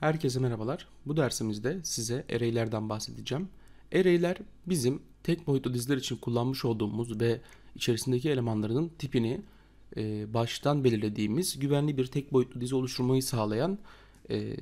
Herkese merhabalar. Bu dersimizde size array'lerden bahsedeceğim. Array'ler bizim tek boyutlu diziler için kullanmış olduğumuz ve içerisindeki elemanlarının tipini e, baştan belirlediğimiz güvenli bir tek boyutlu dizi oluşturmayı sağlayan e,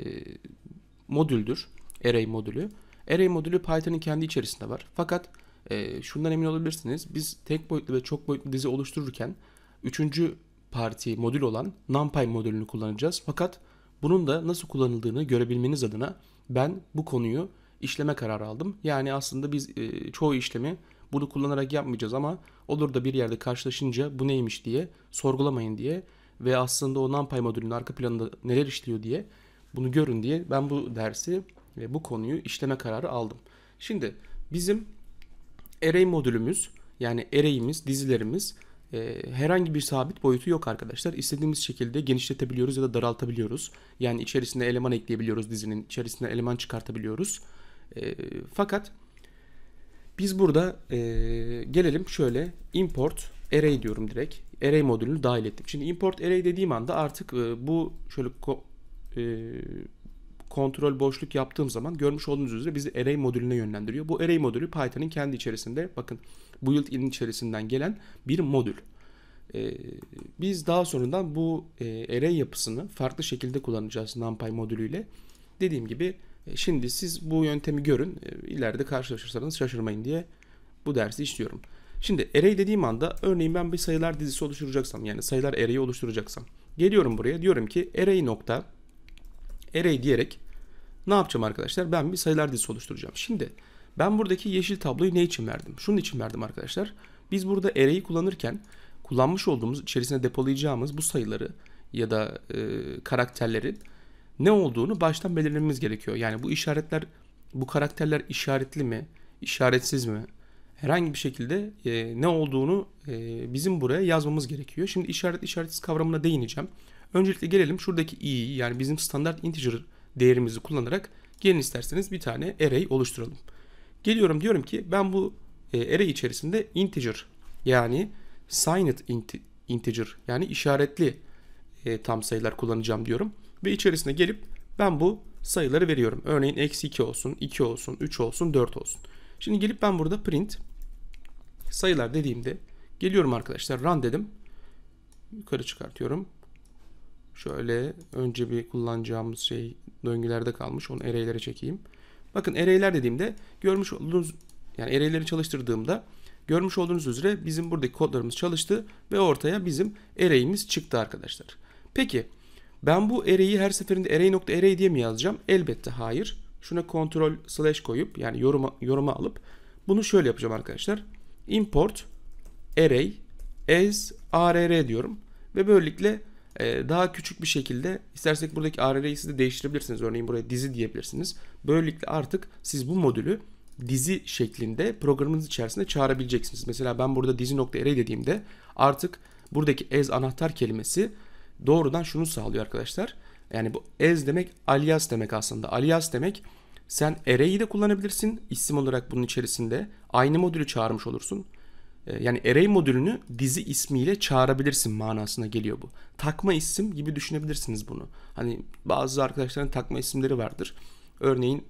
modüldür. Array modülü. Array modülü Python'ın kendi içerisinde var. Fakat e, şundan emin olabilirsiniz. Biz tek boyutlu ve çok boyutlu dizi oluştururken üçüncü parti modül olan NumPy modülünü kullanacağız. Fakat bu bunun da nasıl kullanıldığını görebilmeniz adına ben bu konuyu işleme kararı aldım. Yani aslında biz e, çoğu işlemi bunu kullanarak yapmayacağız ama olur da bir yerde karşılaşınca bu neymiş diye sorgulamayın diye ve aslında o NumPy modülünün arka planında neler işliyor diye bunu görün diye ben bu dersi ve bu konuyu işleme kararı aldım. Şimdi bizim array modülümüz yani array'imiz, dizilerimiz e, herhangi bir sabit boyutu yok arkadaşlar. İstediğimiz şekilde genişletebiliyoruz ya da daraltabiliyoruz. Yani içerisine eleman ekleyebiliyoruz dizinin. içerisine eleman çıkartabiliyoruz. E, fakat biz burada e, gelelim şöyle import array diyorum direkt. Array modülünü dahil ettim. Şimdi import array dediğim anda artık e, bu şöyle e, kontrol boşluk yaptığım zaman görmüş olduğunuz üzere bizi array modülüne yönlendiriyor. Bu array modülü Python'ın kendi içerisinde bakın built-in içerisinden gelen bir modül. Ee, biz daha sonradan bu e, array yapısını farklı şekilde kullanacağız NumPy modülüyle. Dediğim gibi e, şimdi siz bu yöntemi görün. E, ileride karşılaşırsanız şaşırmayın diye bu dersi işliyorum. Şimdi array dediğim anda örneğin ben bir sayılar dizisi oluşturacaksam yani sayılar array'i oluşturacaksam geliyorum buraya diyorum ki array nokta array diyerek ne yapacağım arkadaşlar? Ben bir sayılar dizisi oluşturacağım. Şimdi ben buradaki yeşil tabloyu ne için verdim? Şunun için verdim arkadaşlar. Biz burada array'i kullanırken kullanmış olduğumuz, içerisine depolayacağımız bu sayıları ya da e, karakterleri ne olduğunu baştan belirlememiz gerekiyor. Yani bu işaretler, bu karakterler işaretli mi, işaretsiz mi? Herhangi bir şekilde e, ne olduğunu e, bizim buraya yazmamız gerekiyor. Şimdi işaret işaretsiz kavramına değineceğim. Öncelikle gelelim şuradaki i'yi yani bizim standart integer değerimizi kullanarak gelin isterseniz bir tane array oluşturalım. Geliyorum diyorum ki ben bu e, array içerisinde integer yani signed integer yani işaretli e, tam sayılar kullanacağım diyorum. Ve içerisine gelip ben bu sayıları veriyorum. Örneğin eksi 2 olsun, 2 olsun, 3 olsun, 4 olsun. Şimdi gelip ben burada print sayılar dediğimde geliyorum arkadaşlar run dedim. Yukarı çıkartıyorum. Şöyle önce bir kullanacağımız şey döngülerde kalmış. Onu array'lere çekeyim. Bakın array'ler dediğimde görmüş olduğunuz yani array'leri çalıştırdığımda görmüş olduğunuz üzere bizim buradaki kodlarımız çalıştı ve ortaya bizim array'imiz çıktı arkadaşlar. Peki ben bu array'i her seferinde array.array diye mi yazacağım? Elbette hayır. Şuna kontrol slash koyup yani yoruma, yoruma alıp bunu şöyle yapacağım arkadaşlar. Import array as arr diyorum ve böylelikle ee, daha küçük bir şekilde istersek buradaki ARR'yi siz de değiştirebilirsiniz. Örneğin buraya dizi diyebilirsiniz. Böylelikle artık siz bu modülü dizi şeklinde programınız içerisinde çağırabileceksiniz. Mesela ben burada dizi.array dediğimde artık buradaki as anahtar kelimesi doğrudan şunu sağlıyor arkadaşlar. Yani bu as demek alias demek aslında. Alias demek sen array'i de kullanabilirsin. isim olarak bunun içerisinde aynı modülü çağırmış olursun. Ee, yani array modülünü dizi ismiyle çağırabilirsin manasına geliyor bu. Takma isim gibi düşünebilirsiniz bunu. Hani bazı arkadaşların takma isimleri vardır. Örneğin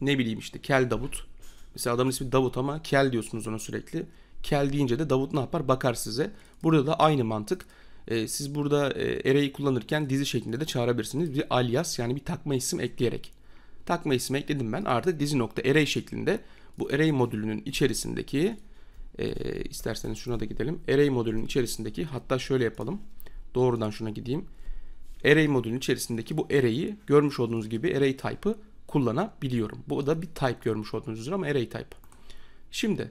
ne bileyim işte Kel Davut. Mesela adamın ismi Davut ama Kel diyorsunuz ona sürekli. Kel deyince de Davut ne yapar? Bakar size. Burada da aynı mantık. Ee, siz burada e, array'i kullanırken dizi şeklinde de çağırabilirsiniz. Bir alias yani bir takma isim ekleyerek. Takma isim ekledim ben. Artık dizi nokta array şeklinde bu array modülünün içerisindeki e, isterseniz şuna da gidelim. Array modülünün içerisindeki hatta şöyle yapalım. Doğrudan şuna gideyim. Array modülünün içerisindeki bu array'i görmüş olduğunuz gibi array type'ı kullanabiliyorum. Bu da bir type görmüş olduğunuz üzere ama array type. Şimdi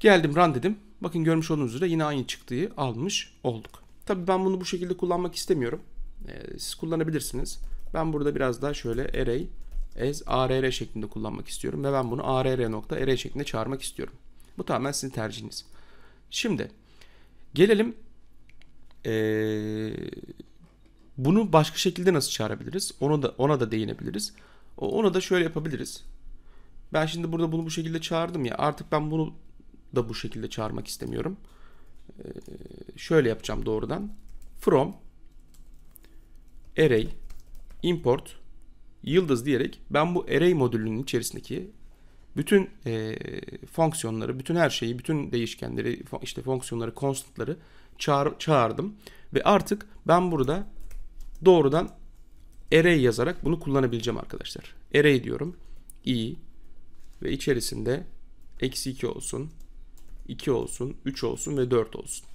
geldim run dedim. Bakın görmüş olduğunuz üzere yine aynı çıktıyı almış olduk. Tabi ben bunu bu şekilde kullanmak istemiyorum. Ee, siz kullanabilirsiniz. Ben burada biraz daha şöyle array as arr şeklinde kullanmak istiyorum ve ben bunu arr.array şeklinde çağırmak istiyorum. Bu tamamen sizin tercihiniz. Şimdi gelelim ee, bunu başka şekilde nasıl çağırabiliriz? Ona da ona da değinebiliriz. Ona da şöyle yapabiliriz. Ben şimdi burada bunu bu şekilde çağırdım ya. Artık ben bunu da bu şekilde çağırmak istemiyorum. Ee, şöyle yapacağım doğrudan. From array import yıldız diyerek ben bu array modülünün içerisindeki bütün e, fonksiyonları, bütün her şeyi, bütün değişkenleri, işte fonksiyonları, constantları çağır, çağırdım. Ve artık ben burada doğrudan array yazarak bunu kullanabileceğim arkadaşlar. Array diyorum. i ve içerisinde eksi 2 olsun, 2 olsun, 3 olsun ve 4 olsun.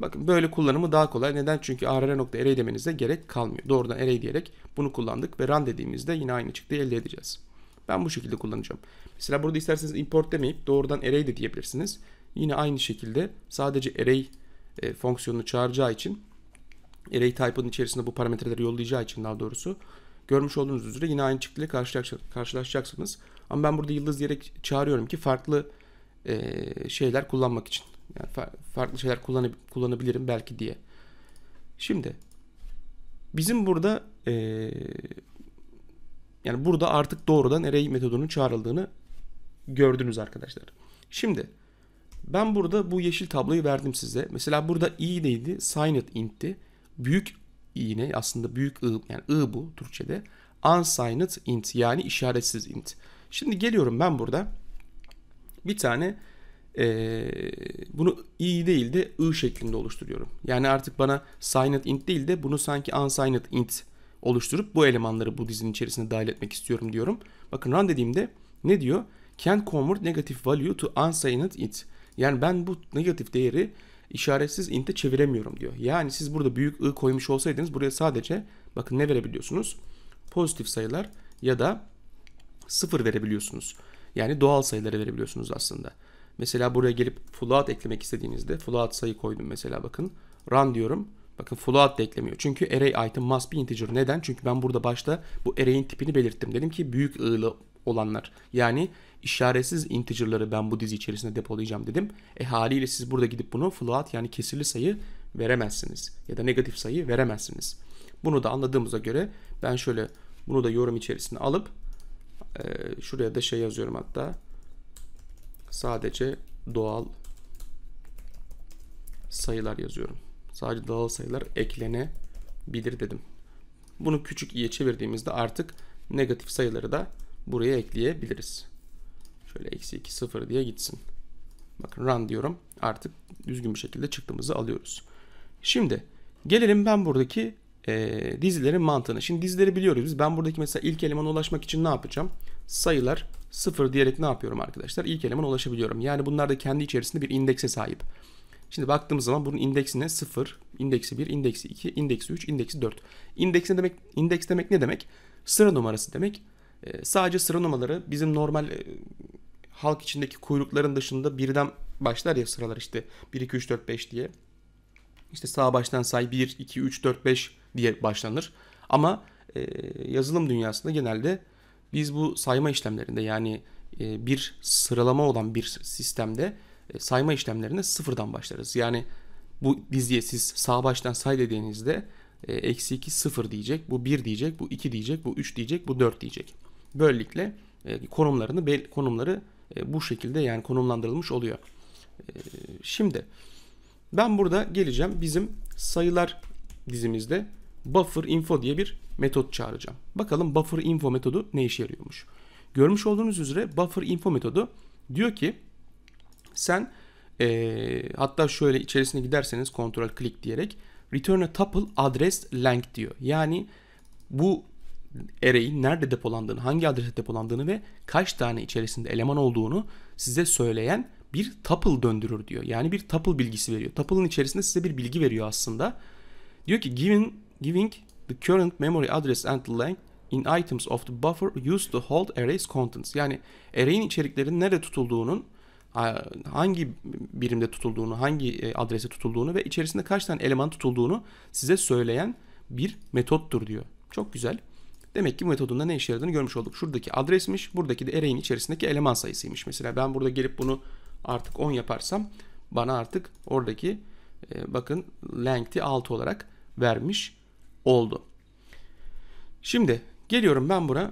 Bakın böyle kullanımı daha kolay. Neden? Çünkü arr.array demenize gerek kalmıyor. Doğrudan array diyerek bunu kullandık ve run dediğimizde yine aynı çıktı elde edeceğiz. Ben bu şekilde kullanacağım. Mesela burada isterseniz import demeyip doğrudan array de diyebilirsiniz. Yine aynı şekilde sadece array e, fonksiyonunu çağıracağı için array type'ın içerisinde bu parametreleri yollayacağı için daha doğrusu görmüş olduğunuz üzere yine aynı çıktı ile karşılaşacaksınız. Ama ben burada yıldız diyerek çağırıyorum ki farklı e, şeyler kullanmak için. Yani fa farklı şeyler kullanab kullanabilirim belki diye. Şimdi bizim burada e, yani burada artık doğrudan array metodunun çağrıldığını gördünüz arkadaşlar. Şimdi ben burada bu yeşil tabloyu verdim size. Mesela burada i neydi? Signed int'ti. Büyük i ne? Aslında büyük i yani i bu Türkçe'de. Unsigned int yani işaretsiz int. Şimdi geliyorum ben burada bir tane ee, bunu i değil de i şeklinde oluşturuyorum. Yani artık bana signed int değil de bunu sanki unsigned int oluşturup bu elemanları bu dizinin içerisine dahil etmek istiyorum diyorum. Bakın run dediğimde ne diyor? Can convert negative value to unsigned int. Yani ben bu negatif değeri işaretsiz int'e çeviremiyorum diyor. Yani siz burada büyük i koymuş olsaydınız buraya sadece bakın ne verebiliyorsunuz? Pozitif sayılar ya da sıfır verebiliyorsunuz. Yani doğal sayıları verebiliyorsunuz aslında. Mesela buraya gelip float eklemek istediğinizde float sayı koydum mesela bakın. Run diyorum. Bakın float da eklemiyor. Çünkü array item must be integer. Neden? Çünkü ben burada başta bu array'in tipini belirttim. Dedim ki büyük i'lı olanlar. Yani işaretsiz integerları ben bu dizi içerisinde depolayacağım dedim. E haliyle siz burada gidip bunu float yani kesirli sayı veremezsiniz. Ya da negatif sayı veremezsiniz. Bunu da anladığımıza göre ben şöyle bunu da yorum içerisine alıp e, şuraya da şey yazıyorum hatta. Sadece doğal sayılar yazıyorum. Sadece doğal sayılar eklenebilir dedim. Bunu küçük i'ye çevirdiğimizde artık negatif sayıları da buraya ekleyebiliriz. Şöyle eksi 2 sıfır diye gitsin. Bakın run diyorum. Artık düzgün bir şekilde çıktığımızı alıyoruz. Şimdi gelelim ben buradaki e, dizilerin mantığına. Şimdi dizileri biliyoruz biz. Ben buradaki mesela ilk elemana ulaşmak için ne yapacağım? Sayılar sıfır diyerek ne yapıyorum arkadaşlar? İlk elemana ulaşabiliyorum. Yani bunlar da kendi içerisinde bir indekse sahip. Şimdi baktığımız zaman bunun indeksi ne? 0, indeksi 1, indeksi 2, indeksi 3, indeksi 4. İndeks ne demek? İndeks demek ne demek? Sıra numarası demek. E, sadece sıra numaraları bizim normal e, halk içindeki kuyrukların dışında birden başlar ya sıralar işte 1, 2, 3, 4, 5 diye. İşte sağ baştan say 1, 2, 3, 4, 5 diye başlanır. Ama e, yazılım dünyasında genelde biz bu sayma işlemlerinde yani e, bir sıralama olan bir sistemde e, sayma işlemlerine sıfırdan başlarız. Yani bu diziye siz sağ baştan say dediğinizde e, eksi 2 sıfır diyecek, bu 1 diyecek, bu 2 diyecek, bu 3 diyecek, bu 4 diyecek. Böylelikle e, konumlarını konumları bu şekilde yani konumlandırılmış oluyor. şimdi ben burada geleceğim bizim sayılar dizimizde buffer info diye bir metot çağıracağım. Bakalım buffer info metodu ne işe yarıyormuş. Görmüş olduğunuz üzere buffer info metodu diyor ki sen e, hatta şöyle içerisine giderseniz kontrol click diyerek return a tuple address length diyor. Yani bu array'in nerede depolandığını, hangi adrese depolandığını ve kaç tane içerisinde eleman olduğunu size söyleyen bir tuple döndürür diyor. Yani bir tuple bilgisi veriyor. Tuple'ın içerisinde size bir bilgi veriyor aslında. Diyor ki given giving the current memory address and length in items of the buffer used to hold array's contents. Yani array'in içeriklerinin nerede tutulduğunun hangi birimde tutulduğunu, hangi e, adrese tutulduğunu ve içerisinde kaç tane eleman tutulduğunu size söyleyen bir metottur diyor. Çok güzel. Demek ki bu metodunda ne işe yaradığını görmüş olduk. Şuradaki adresmiş, buradaki de array'in içerisindeki eleman sayısıymış. Mesela ben burada gelip bunu artık 10 yaparsam bana artık oradaki e, bakın length'i 6 olarak vermiş oldu. Şimdi geliyorum ben buraya.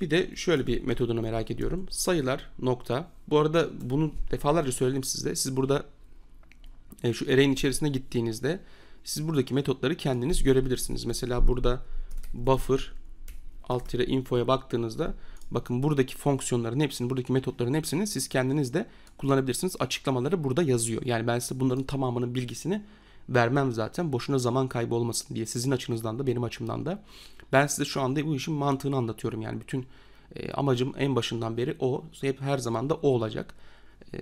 Bir de şöyle bir metodunu merak ediyorum. Sayılar nokta. Bu arada bunu defalarca söyledim size. Siz burada e, şu array'in içerisine gittiğinizde siz buradaki metotları kendiniz görebilirsiniz. Mesela burada buffer alt tire info'ya baktığınızda bakın buradaki fonksiyonların hepsini, buradaki metotların hepsini siz kendiniz de kullanabilirsiniz. Açıklamaları burada yazıyor. Yani ben size bunların tamamının bilgisini vermem zaten. Boşuna zaman kaybı olmasın diye sizin açınızdan da benim açımdan da. Ben size şu anda bu işin mantığını anlatıyorum. Yani bütün e, amacım en başından beri o. Hep her zaman da o olacak. E,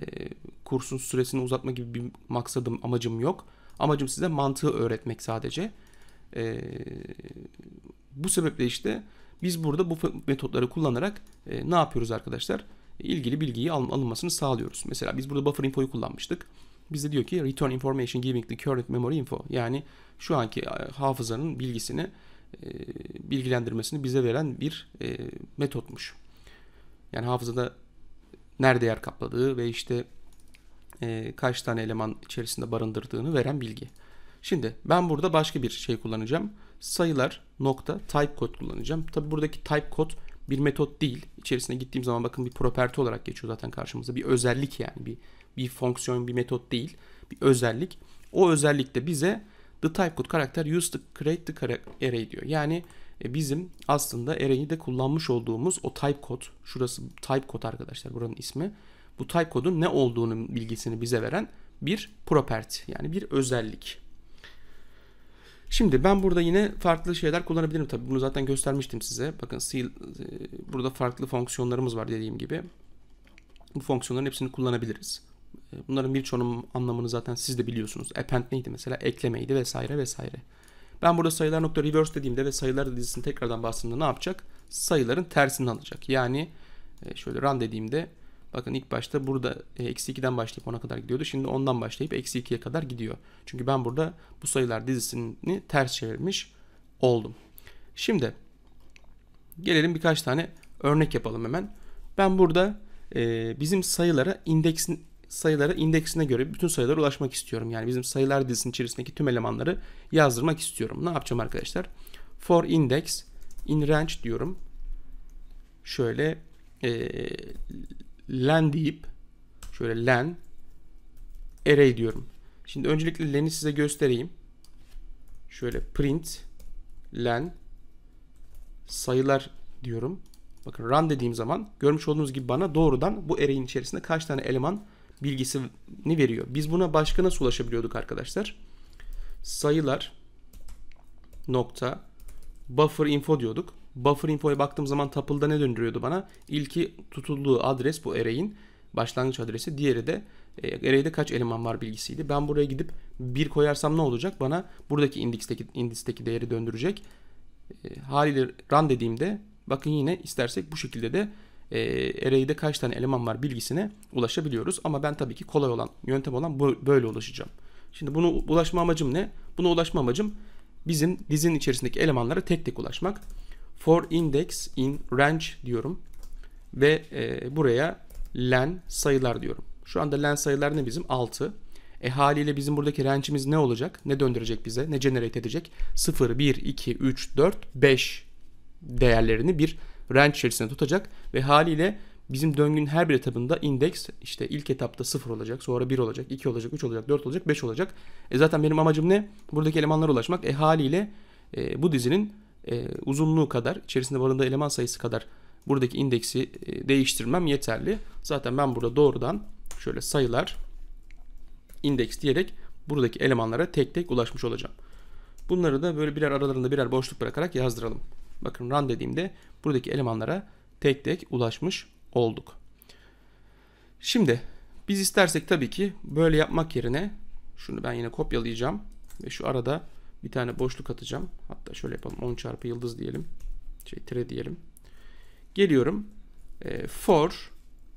kursun süresini uzatma gibi bir maksadım, amacım yok. Amacım size mantığı öğretmek sadece. E, bu sebeple işte biz burada bu metotları kullanarak e, ne yapıyoruz arkadaşlar? ilgili bilgiyi alın, alınmasını sağlıyoruz. Mesela biz burada buffer info'yu kullanmıştık. Bize diyor ki return information giving the current memory info. Yani şu anki e, hafızanın bilgisini e, bilgilendirmesini bize veren bir e, metotmuş. Yani hafızada nerede yer kapladığı ve işte kaç tane eleman içerisinde barındırdığını veren bilgi. Şimdi ben burada başka bir şey kullanacağım. Sayılar nokta type code kullanacağım. Tabi buradaki type code bir metot değil. İçerisine gittiğim zaman bakın bir property olarak geçiyor zaten karşımıza. Bir özellik yani bir bir fonksiyon, bir metot değil, bir özellik. O özellik bize the type code karakter used to create the array diyor. Yani e, bizim aslında array'i de kullanmış olduğumuz o type code, şurası type code arkadaşlar buranın ismi. Bu type code'un ne olduğunu bilgisini bize veren bir property yani bir özellik. Şimdi ben burada yine farklı şeyler kullanabilirim tabii. Bunu zaten göstermiştim size. Bakın e, burada farklı fonksiyonlarımız var dediğim gibi. Bu fonksiyonların hepsini kullanabiliriz. E, bunların birçoğunun anlamını zaten siz de biliyorsunuz. Append neydi mesela? Eklemeydi vesaire vesaire. Ben burada sayılar nokta reverse dediğimde ve sayılar dizisini tekrardan bastığımda ne yapacak? Sayıların tersini alacak. Yani e, şöyle run dediğimde bakın ilk başta burada e, eksi 2'den başlayıp 10'a kadar gidiyordu. Şimdi 10'dan başlayıp eksi 2'ye kadar gidiyor. Çünkü ben burada bu sayılar dizisini ters çevirmiş oldum. Şimdi gelelim birkaç tane örnek yapalım hemen. Ben burada bizim sayılara indeksin sayıları indeksine göre bütün sayılara ulaşmak istiyorum. Yani bizim sayılar dizisinin içerisindeki tüm elemanları yazdırmak istiyorum. Ne yapacağım arkadaşlar? For index in range diyorum. Şöyle e, len deyip şöyle len array diyorum. Şimdi öncelikle len'i size göstereyim. Şöyle print len sayılar diyorum. Bakın run dediğim zaman görmüş olduğunuz gibi bana doğrudan bu array'in içerisinde kaç tane eleman bilgisini veriyor. Biz buna başka nasıl ulaşabiliyorduk arkadaşlar? Sayılar nokta buffer info diyorduk. Buffer info'ya baktığım zaman tuple'da ne döndürüyordu bana? İlki tutulduğu adres bu array'in başlangıç adresi. Diğeri de e, array'de kaç eleman var bilgisiydi. Ben buraya gidip 1 koyarsam ne olacak? Bana buradaki indeksteki, indeksteki değeri döndürecek. E, haliyle run dediğimde bakın yine istersek bu şekilde de e, array'de kaç tane eleman var bilgisine ulaşabiliyoruz. Ama ben tabii ki kolay olan yöntem olan böyle ulaşacağım. Şimdi bunu ulaşma amacım ne? Buna ulaşma amacım bizim dizinin içerisindeki elemanlara tek tek ulaşmak. For index in range diyorum ve e, buraya len sayılar diyorum. Şu anda len sayılar ne bizim? 6. E haliyle bizim buradaki range'imiz ne olacak? Ne döndürecek bize? Ne generate edecek? 0, 1, 2, 3, 4, 5 değerlerini bir range içerisinde tutacak ve haliyle bizim döngünün her bir etabında indeks işte ilk etapta 0 olacak, sonra 1 olacak, 2 olacak, 3 olacak, 4 olacak, 5 olacak. E zaten benim amacım ne? Buradaki elemanlara ulaşmak. E haliyle e, bu dizinin e, uzunluğu kadar, içerisinde barındığı eleman sayısı kadar buradaki indeksi e, değiştirmem yeterli. Zaten ben burada doğrudan şöyle sayılar indeks diyerek buradaki elemanlara tek tek ulaşmış olacağım. Bunları da böyle birer aralarında birer boşluk bırakarak yazdıralım. Bakın run dediğimde buradaki elemanlara tek tek ulaşmış olduk. Şimdi biz istersek tabii ki böyle yapmak yerine şunu ben yine kopyalayacağım ve şu arada bir tane boşluk atacağım. Hatta şöyle yapalım 10 çarpı yıldız diyelim. Şey tire diyelim. Geliyorum. E, for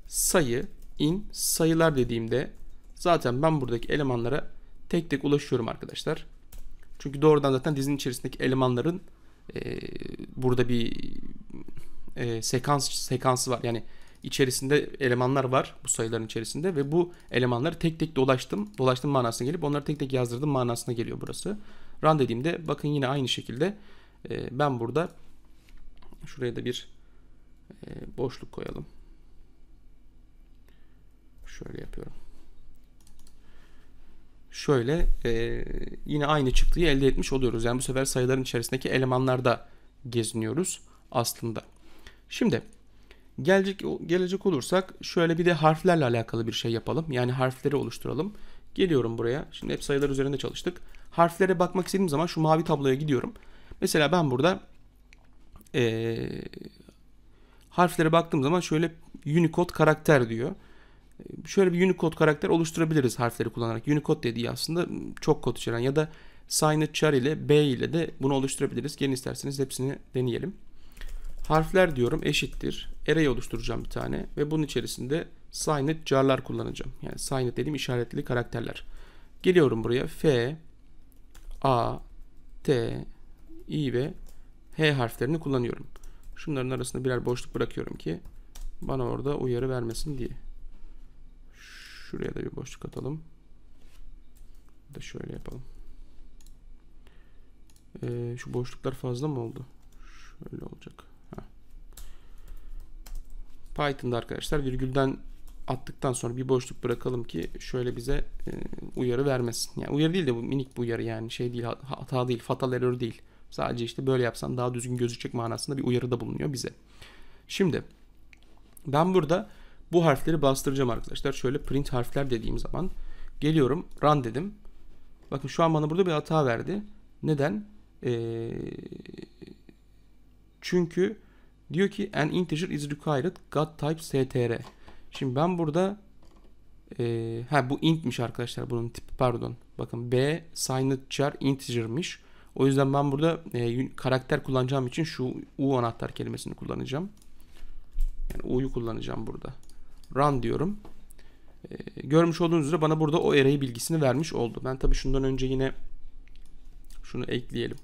sayı in sayılar dediğimde zaten ben buradaki elemanlara tek tek ulaşıyorum arkadaşlar. Çünkü doğrudan zaten dizinin içerisindeki elemanların ee, burada bir e, sekans sekansı var. Yani içerisinde elemanlar var bu sayıların içerisinde ve bu elemanları tek tek dolaştım. Dolaştım manasına gelip onları tek tek yazdırdım manasına geliyor burası. Run dediğimde bakın yine aynı şekilde e, ben burada şuraya da bir e, boşluk koyalım. Şöyle yapıyorum şöyle e, yine aynı çıktıyı elde etmiş oluyoruz. Yani bu sefer sayıların içerisindeki elemanlarda geziniyoruz aslında. Şimdi gelecek gelecek olursak şöyle bir de harflerle alakalı bir şey yapalım. Yani harfleri oluşturalım. Geliyorum buraya. Şimdi hep sayılar üzerinde çalıştık. Harflere bakmak istediğim zaman şu mavi tabloya gidiyorum. Mesela ben burada e, harflere baktığım zaman şöyle Unicode karakter diyor şöyle bir Unicode karakter oluşturabiliriz harfleri kullanarak. Unicode dediği aslında çok kod içeren ya da Signed Char ile B ile de bunu oluşturabiliriz. Gelin isterseniz hepsini deneyelim. Harfler diyorum eşittir. Array oluşturacağım bir tane ve bunun içerisinde Signed Char'lar kullanacağım. Yani Signed dediğim işaretli karakterler. Geliyorum buraya F, A, T, I ve H harflerini kullanıyorum. Şunların arasında birer boşluk bırakıyorum ki bana orada uyarı vermesin diye. Şuraya da bir boşluk atalım. Da şöyle yapalım. Ee, şu boşluklar fazla mı oldu? Şöyle olacak. Heh. Python'da arkadaşlar virgülden attıktan sonra bir boşluk bırakalım ki şöyle bize e, uyarı vermesin. Yani uyarı değil de bu minik bir uyarı yani şey değil hata değil fatal error değil. Sadece işte böyle yapsan daha düzgün gözükecek manasında bir uyarıda bulunuyor bize. Şimdi ben burada bu harfleri bastıracağım arkadaşlar. Şöyle print harfler dediğim zaman geliyorum run dedim. Bakın şu an bana burada bir hata verdi. Neden? Ee, çünkü diyor ki an integer is required got type str. Şimdi ben burada e, ha bu intmiş arkadaşlar bunun tipi pardon. Bakın b signed char integermiş. O yüzden ben burada e, karakter kullanacağım için şu u anahtar kelimesini kullanacağım. Yani u'yu kullanacağım burada run diyorum. E, görmüş olduğunuz üzere bana burada o array bilgisini vermiş oldu. Ben tabii şundan önce yine şunu ekleyelim.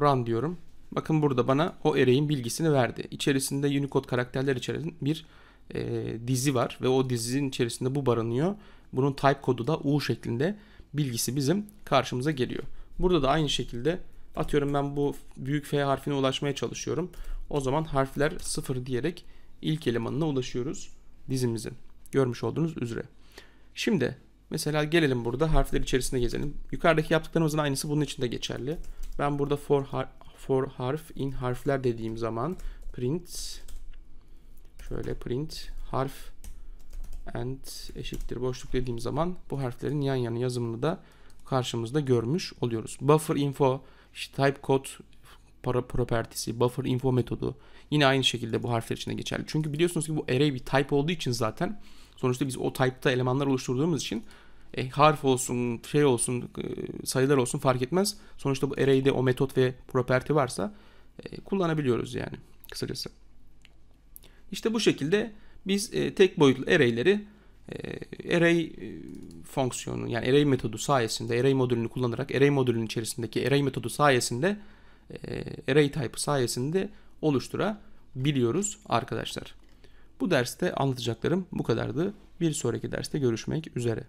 Run diyorum. Bakın burada bana o array'in bilgisini verdi. İçerisinde Unicode karakterler içeren bir e, dizi var ve o dizinin içerisinde bu barınıyor. Bunun type kodu da U şeklinde bilgisi bizim karşımıza geliyor. Burada da aynı şekilde atıyorum ben bu büyük F harfine ulaşmaya çalışıyorum. O zaman harfler sıfır diyerek ilk elemanına ulaşıyoruz dizimizin. Görmüş olduğunuz üzere. Şimdi mesela gelelim burada harfler içerisinde gezelim. Yukarıdaki yaptıklarımızın aynısı bunun için de geçerli. Ben burada for, har for harf in harfler dediğim zaman print şöyle print harf and eşittir boşluk dediğim zaman bu harflerin yan yana yazımını da karşımızda görmüş oluyoruz. Buffer info, işte type code para property'si, buffer info metodu yine aynı şekilde bu harfler için de geçerli. Çünkü biliyorsunuz ki bu array bir type olduğu için zaten sonuçta biz o type'ta elemanlar oluşturduğumuz için e, harf olsun, şey olsun, e, sayılar olsun fark etmez. Sonuçta bu array'de o metot ve property varsa e, kullanabiliyoruz yani kısacası. İşte bu şekilde biz e, tek boyutlu array'leri e, array e, fonksiyonu yani array metodu sayesinde array modülünü kullanarak array modülünün içerisindeki array metodu sayesinde e, array type sayesinde oluşturabiliyoruz arkadaşlar. Bu derste anlatacaklarım bu kadardı. Bir sonraki derste görüşmek üzere.